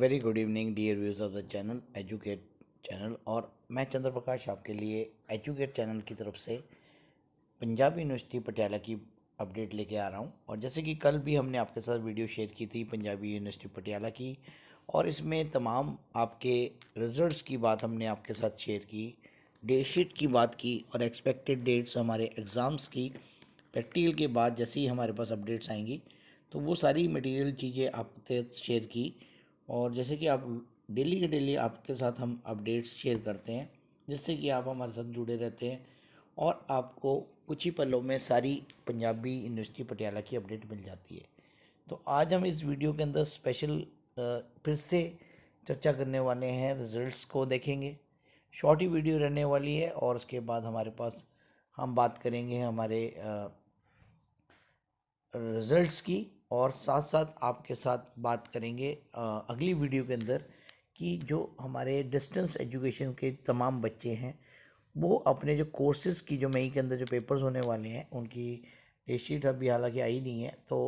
very good evening dear views of the channel educate channel और मैं चंद्र प्रकाश आपके लिए एजुकेट चैनल की तरफ से पंजाब यूनिवर्सिटी पटियाला की अपडेट लेके आ रहा हूँ और जैसे कि कल भी हमने आपके साथ वीडियो शेयर की थी पंजाबी यूनिवर्सिटी पटियाला की और इसमें तमाम आपके रिजल्ट्स की बात हमने आपके साथ शेयर की डेट शीट की बात की और एक्सपेक्टेड डेट्स हमारे एग्ज़ाम्स की प्रैक्टिकल के बाद जैसे ही हमारे पास अपडेट्स आएंगी तो वो सारी मटेरियल चीज़ें आपके शेयर की और जैसे कि आप डेली के डेली आपके साथ हम अपडेट्स शेयर करते हैं जिससे कि आप हमारे साथ जुड़े रहते हैं और आपको कुछ ही पलों में सारी पंजाबी यूनिवर्सिटी पटियाला की अपडेट मिल जाती है तो आज हम इस वीडियो के अंदर स्पेशल फिर से चर्चा करने वाले हैं रिजल्ट्स को देखेंगे शॉर्ट ही वीडियो रहने वाली है और उसके बाद हमारे पास हम बात करेंगे हमारे रिजल्ट्स की और साथ साथ आपके साथ बात करेंगे अगली वीडियो के अंदर कि जो हमारे डिस्टेंस एजुकेशन के तमाम बच्चे हैं वो अपने जो कोर्सेज़ की जो मई के अंदर जो पेपर्स होने वाले हैं उनकी डेटशीट अभी हालांकि आई नहीं है तो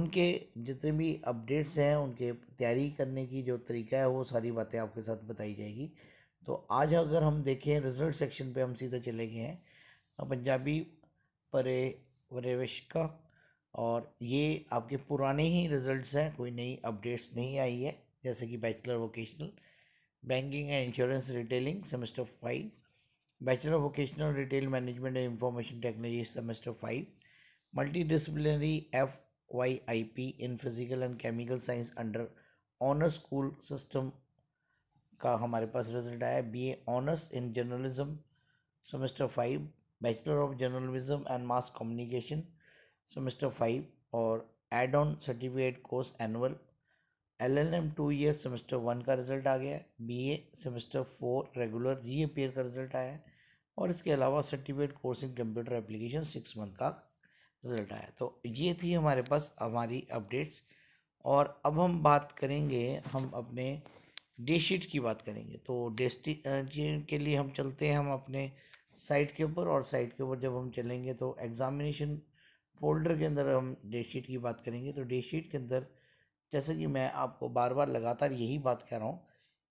उनके जितने भी अपडेट्स हैं उनके तैयारी करने की जो तरीका है वो सारी बातें आपके साथ बताई जाएगी तो आज अगर हम देखें रिजल्ट सेक्शन पे हम सीधा चले गए हैं पंजाबी परे वरेवश का और ये आपके पुराने ही रिजल्ट्स हैं कोई नई अपडेट्स नहीं आई है जैसे कि bachelor vocational banking and insurance retailing semester five bachelor vocational retail management and information technology semester five multidisciplinary F Y I P in physical and chemical science under honours school system का हमारे पास result आया B A honours in journalism semester five bachelor of journalism and mass communication semester five और add on certificate course annual L N M two year semester one का result आ गया है B A semester four regular re reappear का result आया है और इसके अलावा certificate course in computer application six month का रिजल्ट आया तो ये थी हमारे पास हमारी अपडेट्स और अब हम बात करेंगे हम अपने डे शीट की बात करेंगे तो डे के लिए हम चलते हैं हम अपने साइट के ऊपर और साइट के ऊपर जब हम चलेंगे तो एग्ज़ामिनेशन फोल्डर के अंदर हम डेट शीट की बात करेंगे तो डेट शीट के अंदर जैसे कि मैं आपको बार बार लगातार यही बात कर रहा हूँ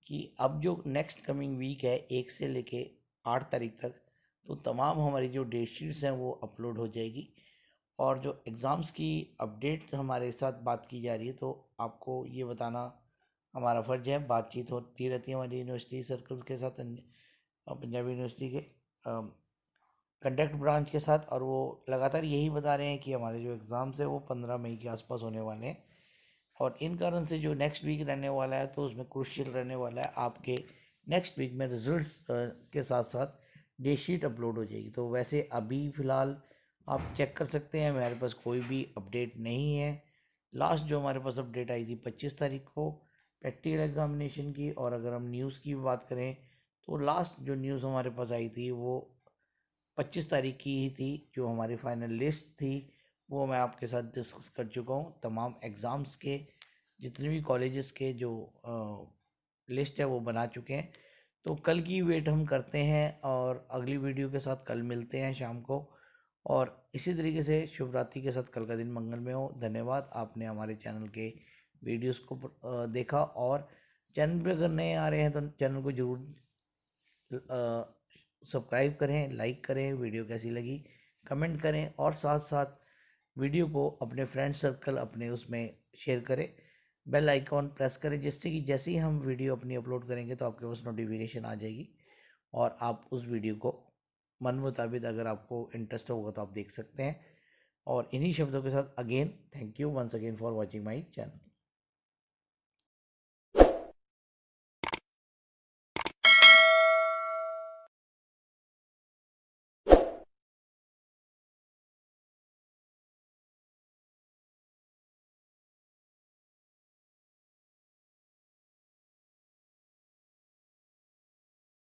कि अब जो नेक्स्ट कमिंग वीक है एक से लेके आठ तारीख तक तो तमाम हमारी जो डेट शीट्स हैं वो अपलोड हो जाएगी और जो एग्ज़ाम्स की अपडेट हमारे साथ बात की जा रही है तो आपको ये बताना हमारा फ़र्ज है बातचीत होती रहती है हमारी यूनिवर्सिटी सर्कल्स के साथ पंजाबी यूनिवर्सिटी के कंडक्ट ब्रांच के साथ और वो लगातार यही बता रहे हैं कि हमारे जो एग्ज़ाम्स हैं वो पंद्रह मई के आसपास होने वाले हैं और इन कारण से जो नेक्स्ट वीक रहने वाला है तो उसमें क्रुशियल रहने वाला है आपके नेक्स्ट वीक में रिजल्ट्स के साथ साथ डेट शीट अपलोड हो जाएगी तो वैसे अभी फ़िलहाल आप चेक कर सकते हैं हमारे पास कोई भी अपडेट नहीं है लास्ट जो हमारे पास अपडेट आई थी पच्चीस तारीख को प्रैक्टिकल एग्ज़ामिनेशन की और अगर हम न्यूज़ की बात करें तो लास्ट जो न्यूज़ हमारे पास आई थी वो पच्चीस तारीख की ही थी जो हमारी फाइनल लिस्ट थी वो मैं आपके साथ डिस्कस कर चुका हूँ तमाम एग्ज़ाम्स के जितने भी कॉलेजेस के जो लिस्ट है वो बना चुके हैं तो कल की वेट हम करते हैं और अगली वीडियो के साथ कल मिलते हैं शाम को और इसी तरीके से शुभरात्रि के साथ कल का दिन मंगल में हो धन्यवाद आपने हमारे चैनल के वीडियोस को देखा और चैनल पर अगर नए आ रहे हैं तो चैनल को ज़रूर सब्सक्राइब करें लाइक करें वीडियो कैसी लगी कमेंट करें और साथ साथ वीडियो को अपने फ्रेंड सर्कल अपने उसमें शेयर करें बेल आइकॉन प्रेस करें जिससे कि जैसे ही हम वीडियो अपनी अपलोड करेंगे तो आपके पास नोटिफिकेशन आ जाएगी और आप उस वीडियो को मन मुताबिक अगर आपको इंटरेस्ट होगा तो आप देख सकते हैं और इन्हीं शब्दों के साथ again thank you once again for watching my channel